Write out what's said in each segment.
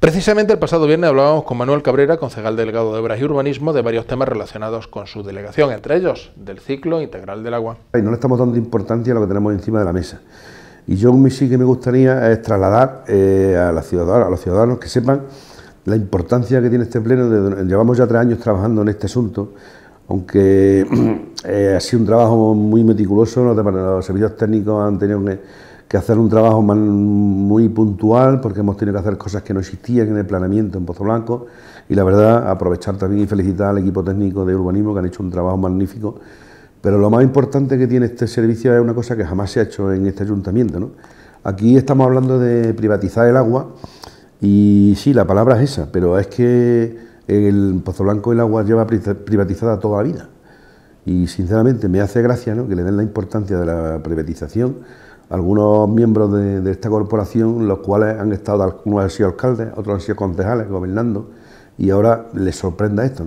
Precisamente el pasado viernes hablábamos con Manuel Cabrera, concejal delegado de Obras y Urbanismo, de varios temas relacionados con su delegación, entre ellos del ciclo integral del agua. no le estamos dando importancia a lo que tenemos encima de la mesa. Y yo sí que me gustaría eh, trasladar eh, a, los ciudadanos que sepan la importancia que tiene este pleno. llevamos ya tres años trabajando en este asunto, aunque eh, ha sido un trabajo muy meticuloso, los, los servicios técnicos han tenido que que hacer un trabajo muy puntual porque hemos tenido que hacer cosas que no existían en el planeamiento en Pozo Blanco y la verdad aprovechar también y felicitar al equipo técnico de urbanismo que han hecho un trabajo magnífico. Pero lo más importante que tiene este servicio es una cosa que jamás se ha hecho en este ayuntamiento. ¿no? Aquí estamos hablando de privatizar el agua y sí, la palabra es esa, pero es que en Pozo Blanco el agua lleva privatizada toda la vida. Y sinceramente me hace gracia que le den la importancia de la privatización algunos miembros de, esta corporación, los cuales han estado, algunos han sido alcaldes, otros han sido concejales, gobernando, y ahora les sorprenda esto,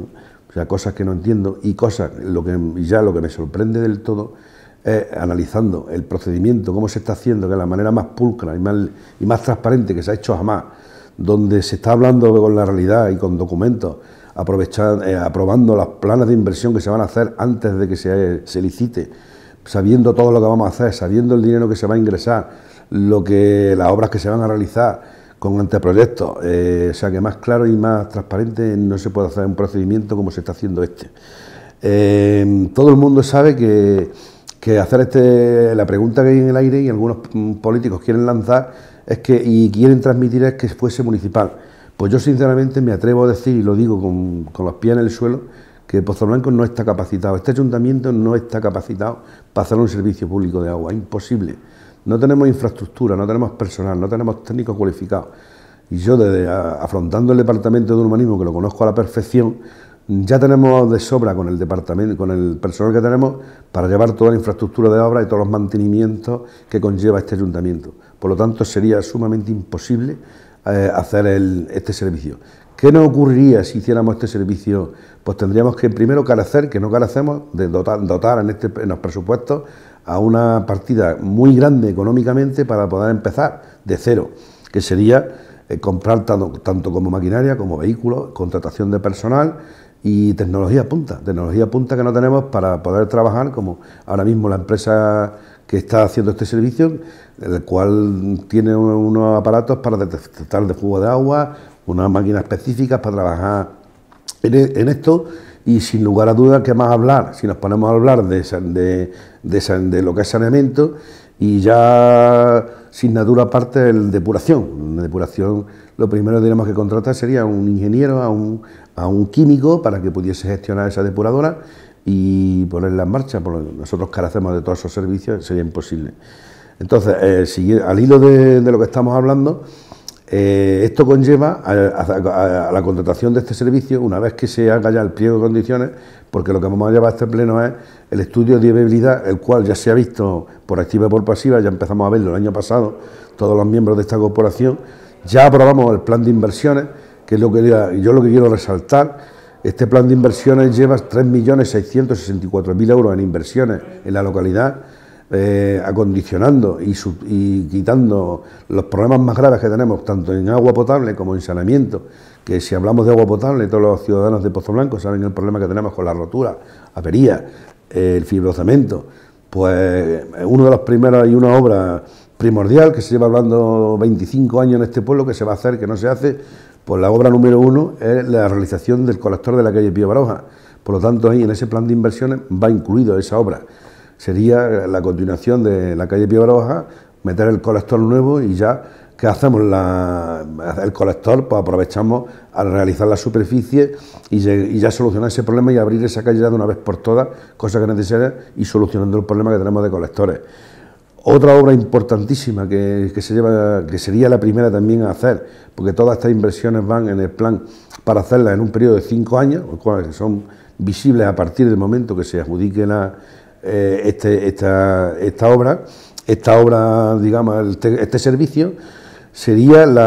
O sea, cosas que no entiendo y cosas, lo que ya lo que me sorprende del todo es analizando el procedimiento, cómo se está haciendo, que es la manera más pulcra y más, y más transparente que se ha hecho jamás, donde se está hablando con la realidad y con documentos, aprovechando, eh, aprobando las planas de inversión que se van a hacer antes de que se licite sabiendo todo lo que vamos a hacer, sabiendo el dinero que se va a ingresar, lo que las obras que se van a realizar con anteproyectos, eh, o sea que más claro y más transparente no se puede hacer un procedimiento como se está haciendo este. Eh, todo el mundo sabe que, hacer este, la pregunta que hay en el aire y algunos mm, políticos quieren lanzar es que y quieren transmitir es que fuese municipal. Pues yo sinceramente me atrevo a decir y lo digo con, con los pies en el suelo que Blanco no está capacitado, este ayuntamiento no está capacitado para hacer un servicio público de agua, imposible. No tenemos infraestructura, no tenemos personal, no tenemos técnicos cualificados. Y yo, desde, afrontando el departamento de urbanismo, que lo conozco a la perfección, ya tenemos de sobra con el departamento, con el personal que tenemos para llevar toda la infraestructura de obra y todos los mantenimientos que conlleva este ayuntamiento. Por lo tanto, sería sumamente imposible eh, hacer este servicio. ¿Qué nos ocurriría si hiciéramos este servicio? Pues tendríamos que primero carecer, que no carecemos, de dotar, dotar en, este, en los presupuestos a una partida muy grande económicamente para poder empezar de cero, que sería eh, comprar tanto, tanto, como maquinaria, como vehículos, contratación de personal y tecnología punta, tecnología punta que no tenemos para poder trabajar como ahora mismo la empresa que está haciendo este servicio, el cual tiene unos aparatos para detectar de jugo de agua, unas máquinas específicas para trabajar e-, en, esto y sin lugar a dudas que más hablar, si nos ponemos a hablar de, de, lo que es saneamiento y ya sin natura aparte el depuración. En depuración lo primero que tenemos que contratar sería un ingeniero, a un, a un químico para que pudiese gestionar esa depuradora y ponerla en marcha, nosotros carecemos de todos esos servicios, sería imposible. Entonces, eh, al hilo de lo que estamos hablando, eh, esto conlleva a, la contratación de este servicio una vez que se haga ya el pliego de condiciones, porque lo que vamos a llevar a este pleno es el estudio de viabilidad, el cual ya se ha visto por activa y por pasiva, ya empezamos a verlo el año pasado, todos los miembros de esta corporación, ya aprobamos el plan de inversiones, que es lo que yo lo que quiero resaltar, este plan de inversiones lleva 3.664.000 euros en inversiones en la localidad, eh, acondicionando y, quitando los problemas más graves que tenemos, tanto en agua potable como en saneamiento, que si hablamos de agua potable, todos los ciudadanos de Pozo Blanco saben el problema que tenemos con la rotura, ...apería, eh, el fibrocemento, pues eh, uno de los primeros y una obra primordial que se lleva hablando 25 años en este pueblo, que se va a hacer, que no se hace, pues la obra número uno es la realización del colector de la calle Pío Baroja. Por lo tanto, ahí en ese plan de inversiones va incluido esa obra sería la continuación de la calle Pío Baja, meter el colector nuevo y ya que hacemos la, el colector, pues aprovechamos al realizar la superficie y, ya solucionar ese problema y abrir esa calle ya de una vez por todas, cosa que es necesaria, y solucionando el problema que tenemos de colectores. Otra obra importantísima que, se lleva, que sería la primera también a hacer, porque todas estas inversiones van en el plan para hacerlas en un periodo de cinco años, los cuales son visibles a partir del momento que se adjudique la, eh, este, esta, obra, esta obra, digamos, este, servicio sería el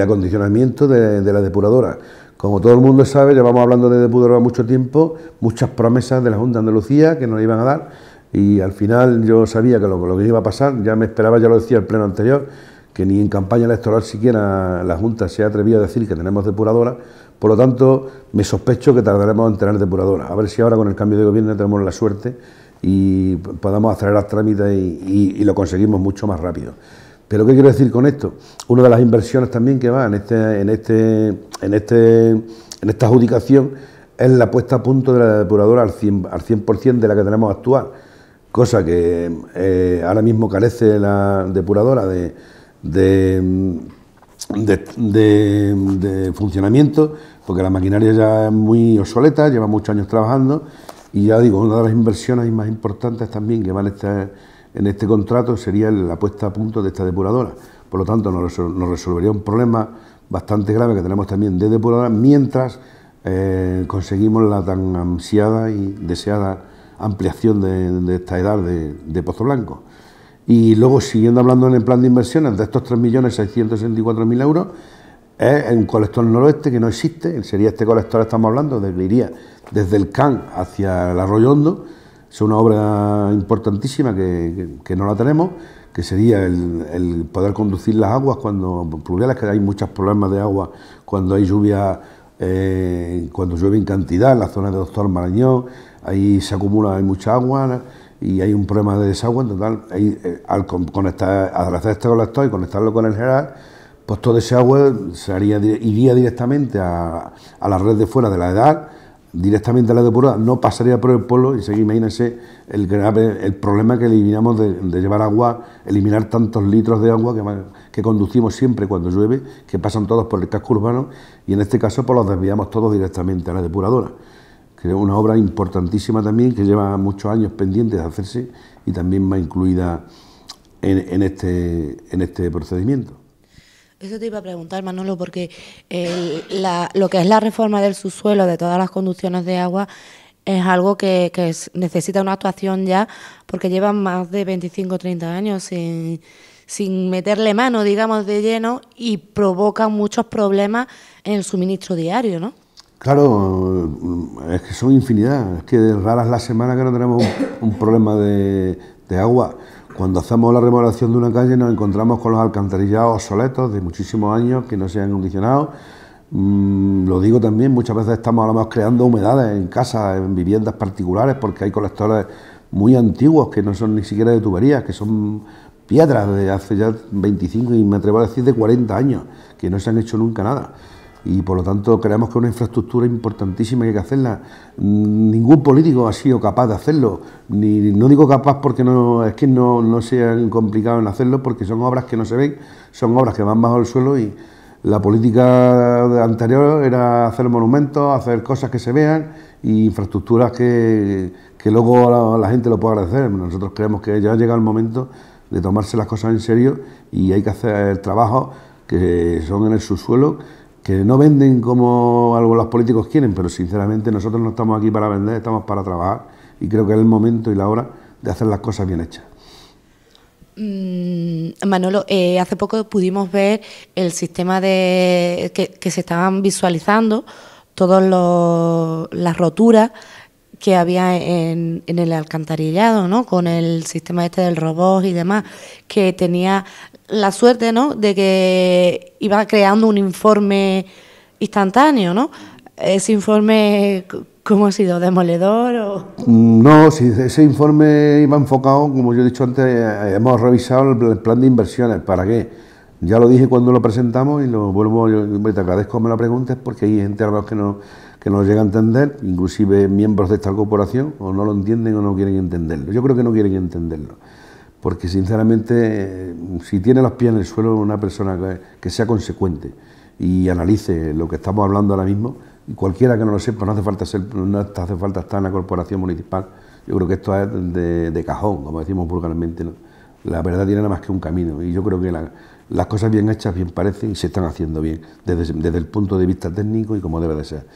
acondicionamiento de, la depuradora. Como todo el mundo sabe, llevamos hablando de depuradora mucho tiempo, muchas promesas de la Junta de Andalucía que nos iban a dar y al final yo sabía que lo, que iba a pasar, ya me esperaba, ya lo decía el pleno anterior, que ni en campaña electoral siquiera la Junta se ha atrevido a decir que tenemos depuradora, por lo tanto me sospecho que tardaremos en tener depuradora. A ver si ahora con el cambio de gobierno tenemos la suerte y podamos hacer las trámites y, lo conseguimos mucho más rápido. Pero ¿qué quiero decir con esto? Una de las inversiones también que va en este, en este, en este, en esta adjudicación es la puesta a punto de la depuradora al 100%, al 100 de la que tenemos actual, cosa que eh, ahora mismo carece la depuradora de de, funcionamiento, porque la maquinaria ya es muy obsoleta, lleva muchos años trabajando y ya digo, una de las inversiones más importantes también que van estar en este contrato sería la puesta a punto de esta depuradora. Por lo tanto, nos, resolvería un problema bastante grave que tenemos también de depuradora mientras eh, conseguimos la tan ansiada y deseada ampliación de, esta edad de, de, Pozo Blanco. Y luego, siguiendo hablando en el plan de inversiones, de estos 3.664.000 euros, es un colector noroeste que no existe, sería este colector que estamos hablando, de que iría desde el Can hacia el Arroyo Hondo, es una obra importantísima que, no la tenemos, que sería el, poder conducir las aguas cuando pluviales, que hay muchos problemas de agua cuando hay lluvia, eh, cuando llueve en cantidad, en la zona de Doctor Marañón, ahí se acumula, hay mucha agua y hay un problema de desagüe, en total, eh, al conectar, hacer este colector y conectarlo con el Gerard pues todo ese agua se iría directamente a, la red de fuera de la edad, directamente a la depuradora, no pasaría por el pueblo y seguir, imagínense el problema que eliminamos de, llevar agua, eliminar tantos litros de agua que, conducimos siempre cuando llueve, que pasan todos por el casco urbano y en este caso pues los desviamos todos directamente a la depuradora que es una obra importantísima también, que lleva muchos años pendiente de hacerse y también va incluida en este, en este procedimiento. Eso te iba a preguntar, Manolo, porque lo que es la reforma del subsuelo de todas las conducciones de agua es algo que, necesita una actuación ya, porque llevan más de 25 o 30 años sin, meterle mano, digamos, de lleno y provoca muchos problemas en el suministro diario, ¿no? Claro, es que son infinidad, es que raras la semana que no tenemos un, problema de, de agua. Cuando hacemos la remodelación de una calle nos encontramos con los alcantarillados obsoletos de muchísimos años que no se han condicionado. Mm, lo digo también, muchas veces estamos a lo mejor creando humedades en casas, en viviendas particulares, porque hay colectores muy antiguos que no son ni siquiera de tuberías, que son piedras de hace ya 25 y me atrevo a decir de 40 años, que no se han hecho nunca nada y por lo tanto creemos que es una infraestructura importantísima y hay que hacerla. Mm, ningún político ha sido capaz de hacerlo, ni no digo capaz porque no es que no, no sean complicado en hacerlo, porque son obras que no se ven, son obras que van bajo el suelo y la política anterior era hacer monumentos, hacer cosas que se vean y infraestructuras que, que luego la, gente lo pueda agradecer. Nosotros creemos que ya ha llegado el momento de tomarse las cosas en serio y hay que hacer el trabajo que son en el subsuelo que no venden como algo los políticos quieren, pero sinceramente nosotros no estamos aquí para vender, estamos para trabajar y creo que es el momento y la hora de hacer las cosas bien hechas. Mm, Manolo, eh, hace poco pudimos ver el sistema de que, que se estaban visualizando todas las roturas que había en, el alcantarillado, ¿no? Con el sistema este del robot y demás, que tenía la suerte, ¿no? De que iba creando un informe instantáneo, ¿no? Ese informe, ¿cómo ha sido? ¿Demoledor mm, No, ese informe iba enfocado, como yo he dicho antes, eh, hemos revisado el plan de inversiones. ¿Para qué? Ya lo dije cuando lo presentamos y lo vuelvo, yo te agradezco que me lo preguntes porque hay gente a que no que no lo llega a entender, inclusive miembros de esta corporación, o no lo entienden o no quieren entenderlo. Yo creo que no quieren entenderlo, porque sinceramente, eh, si tiene los pies en el suelo una persona que, sea consecuente y analice lo que estamos hablando ahora mismo, y cualquiera que no lo sepa, no hace falta hace falta estar en la corporación municipal. Yo creo que esto es de, cajón, como decimos vulgarmente. La verdad tiene nada más que un camino y yo creo que las cosas bien hechas bien parecen y se están haciendo bien desde el punto de vista técnico y como debe de ser.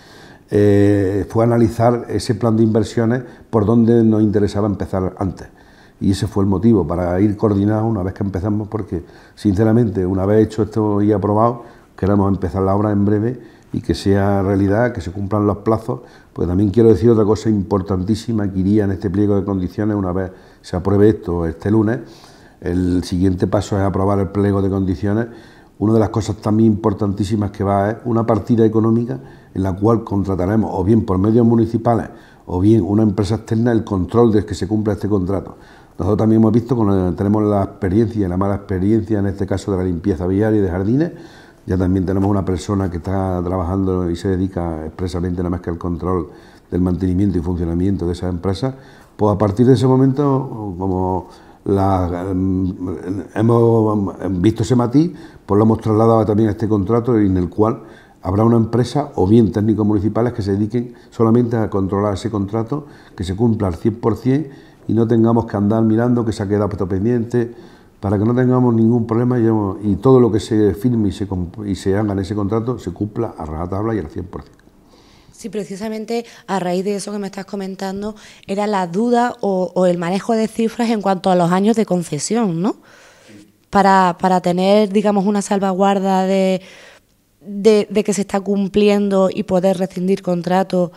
Eh, fue analizar ese plan de inversiones por donde nos interesaba empezar antes. Y ese fue el motivo para ir coordinado una vez que empezamos, porque sinceramente, una vez hecho esto y aprobado, queremos empezar la obra en breve y que sea realidad, que se cumplan los plazos. Pues también quiero decir otra cosa importantísima que iría en este pliego de condiciones una vez se apruebe esto este lunes. El siguiente paso es aprobar el pliego de condiciones una de las cosas también importantísimas que va es una partida económica en la cual contrataremos, o bien por medios municipales, o bien una empresa externa, el control de que se cumpla este contrato. Nosotros también hemos visto, cuando tenemos la experiencia y la mala experiencia, en este caso de la limpieza viaria y de jardines, ya también tenemos una persona que está trabajando y se dedica expresamente nada más que al control del mantenimiento y funcionamiento de esa empresa pues a partir de ese momento, como Em, hemos em, visto ese matiz, pues lo hemos trasladado también a este contrato en el cual habrá una empresa o bien técnicos municipales que se dediquen solamente a controlar ese contrato, que se cumpla al 100% y no tengamos que andar mirando que se ha quedado pendiente, para que no tengamos ningún problema y, todo lo que se firme y se, y se haga en ese contrato se cumpla a rajatabla y al 100%. Sí, precisamente a raíz de eso que me estás comentando, era la duda o, el manejo de cifras en cuanto a los años de concesión, ¿no? Para, para tener, digamos, una salvaguarda de, de, que se está cumpliendo y poder rescindir contrato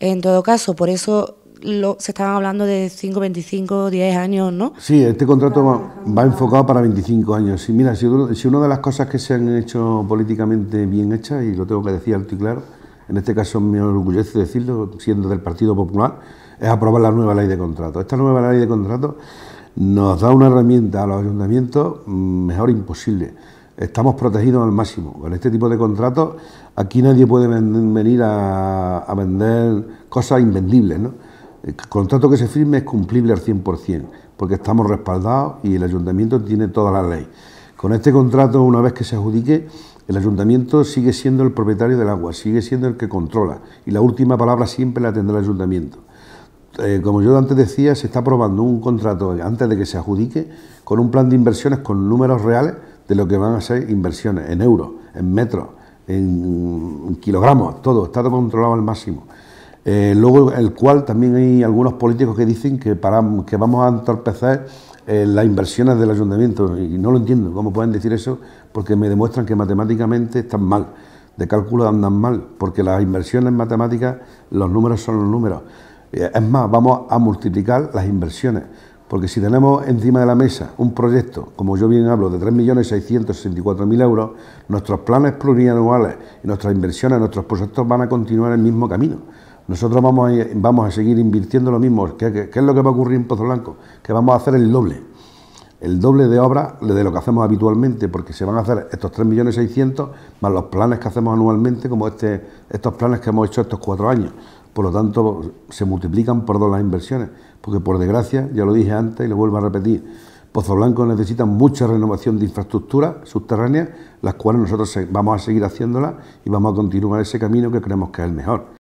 en todo caso. Por eso se estaban hablando de 5, 25, 10 años, ¿no? Sí, este contrato va, enfocado para 25 años. Y mira, si, si una de las cosas que se han hecho políticamente bien hechas, y lo tengo que decir alto y en este caso me orgullece decirlo, siendo del Partido Popular, es aprobar la nueva ley de contrato. Esta nueva ley de contrato nos da una herramienta a los ayuntamientos mm, mejor imposible. Estamos protegidos al máximo. Con este tipo de contratos aquí nadie puede venir a, vender cosas invendibles. ¿no? El contrato que se firme es cumplible al 100%, porque estamos respaldados y el ayuntamiento tiene toda la ley. Con este contrato, una vez que se adjudique, el ayuntamiento sigue siendo el propietario del agua, sigue siendo el que controla y la última palabra siempre la tendrá el ayuntamiento. Eh, como yo antes decía, se está aprobando un contrato antes de que se adjudique con un plan de inversiones con números reales de lo que van a ser inversiones en euros, en metros, en kilogramos, todo, está todo controlado al máximo. Eh, luego, el cual también hay algunos políticos que dicen que, vamos a entorpecer eh, las inversiones del ayuntamiento y no lo entiendo, cómo pueden decir eso porque me demuestran que matemáticamente están mal, de cálculo andan mal, porque las inversiones matemáticas, los números son los números. Eh, es más, vamos a multiplicar las inversiones, porque si tenemos encima de la mesa un proyecto, como yo bien hablo, de 3.664.000 euros, nuestros planes plurianuales y nuestras inversiones, nuestros proyectos van a continuar el mismo camino. Nosotros vamos a, vamos a seguir invirtiendo lo mismo. ¿Qué, qué es lo que va a ocurrir en Pozo Blanco? Que vamos a hacer el doble el doble de obra de lo que hacemos habitualmente, porque se van a hacer estos 3.600.000 más los planes que hacemos anualmente, como este, estos planes que hemos hecho estos cuatro años. Por lo tanto, se multiplican por dos las inversiones, porque por desgracia, ya lo dije antes y lo vuelvo a repetir, Pozo Blanco necesita mucha renovación de infraestructuras subterráneas, las cuales nosotros vamos a seguir haciéndolas y vamos a continuar ese camino que creemos que es el mejor.